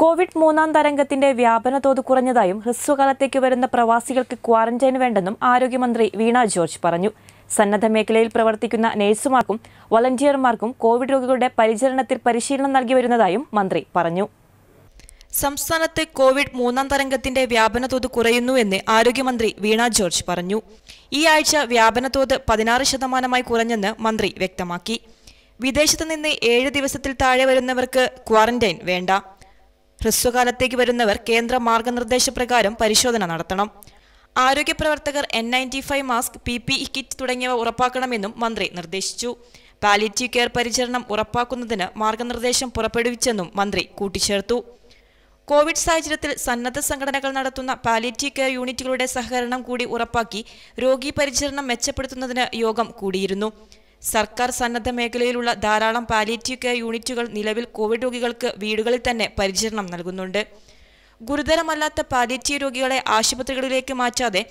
Covid മൂന്നാം തരംഗത്തിന്റെ വ്യാപന തോത് കുറഞ്ഞതായും ഹ്രസ്വകാലത്തേക്ക് വരുന്ന പ്രവാസികൾക്ക് ക്വാറന്റൈൻ വേണ്ടെന്നും ആരോഗ്യമന്ത്രി വീണ ജോർജ് പറഞ്ഞു സന്നദ്ധ മേഖലയിൽ പ്രവർത്തിക്കുന്ന നഴ്സുമാർക്കും വളണ്ടിയർമാർക്കും കോവിഡ് രോഗികളുടെ പരിചരണത്തിൽ പരിശീലനം നൽകി വരുന്നതായും മന്ത്രി പറഞ്ഞു സംസ്ഥാനത്ത് കോവിഡ് മൂന്നാം തരംഗത്തിന്റെ വ്യാപന തോത് കുറയുന്നുവെന്ന് ആരോഗ്യമന്ത്രി വീണ ജോർജ് പറഞ്ഞു ഈ ആഴ്ച വ്യാപന തോത് പതിനാറ് ശതമാനമായി കുറഞ്ഞെന്ന് മന്ത്രി വ്യക്തമാക്കി വിദേശത്ത് നിന്ന് ഏഴ് ദിവസത്തിൽ താഴെ വരുന്നവർക്ക് ക്വാറന്റൈൻ വേണ്ട ഹ്രസ്വകാലത്തേക്ക് വരുന്നവർ കേന്ദ്ര മാർഗനിർദ്ദേശപ്രകാരം പരിശോധന നടത്തണം ആരോഗ്യ പ്രവർത്തകർ N ninety five mask P P E kit തുടങ്ങിയവ ഉറപ്പാക്കണമെന്നും മന്ത്രി നിർദ്ദേശിച്ചു പാലിറ്റീവ് കെയർ പരിചരണം ഉറപ്പാക്കുന്നതിന് മാർഗനിർദ്ദേശം പുറപ്പെടുവിച്ചെന്നും മന്ത്രി കൂട്ടിച്ചേർത്തു കോവിഡ് സാഹചര്യത്തിൽ സന്നദ്ധ സംഘടനകൾ നടത്തുന്ന പാലിറ്റീവ് കെയർ യൂണിറ്റുകളുടെ സഹകരണം കൂടി ഉറപ്പാക്കി രോഗീ പരിചരണം മെച്ചപ്പെടുത്തുന്നതിന് യോഗം കൂടിയിരുന്നു സർക്കാർ സന്നദ്ധ മേഖലയിലുള്ള ധാരാളം പാലിയേറ്റീവ് കെയർ യൂണിറ്റുകൾ നിലവിൽ കോവിഡ് രോഗികൾക്ക് വീടുകളിൽ തന്നെ പരിചരണം നൽകുന്നുണ്ട് ഗുരുതരമല്ലാത്ത പാലിയേറ്റീവ് രോഗികളെ ആശുപത്രികളിലേക്ക് മാറ്റാതെ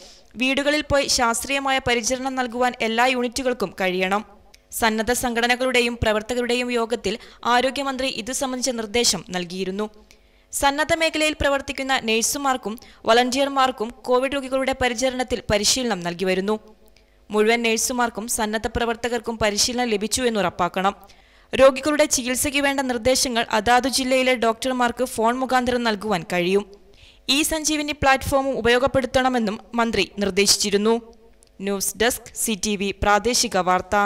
വീടുകളിൽ പോയി ശാസ്ത്രീയമായ പരിചരണം നൽകുവാൻ എല്ലാ യൂണിറ്റുകൾക്കും കഴിയണം സന്നദ്ധ സംഘടനകളുടെയും പ്രവർത്തകരുടെയും യോഗത്തിൽ ആരോഗ്യമന്ത്രി ഇതു സംബന്ധിച്ച നിർദ്ദേശം നൽകിയിരുന്നു സന്നദ്ധ മേഖലയിൽ പ്രവർത്തിക്കുന്ന നഴ്സുമാർക്കും വളണ്ടിയർമാർക്കും കോവിഡ് രോഗികളുടെ പരിചരണത്തിൽ പരിശീലനം വരുന്നു മുഴുവൻ നഴ്സുമാർക്കും സന്നദ്ധ പ്രവർത്തകർക്കും പരിശീലനം ലഭിച്ചു എന്ന് ഉറപ്പാക്കണം രോഗികളുടെ ചികിത്സയ്ക്ക് വേണ്ട നിർദ്ദേശങ്ങൾ അതാതു ജില്ലയിലെ ഡോക്ടർമാർക്ക് ഫോൺ മുഖാന്തരം നൽകുവാൻ കഴിയും ഇ സഞ്ജീവിനി പ്ലാറ്റ്ഫോമും ഉപയോഗപ്പെടുത്തണമെന്നും മന്ത്രി നിർദ്ദേശിച്ചിരുന്നു ന്യൂസ് ഡെസ്ക് സി പ്രാദേശിക വാർത്ത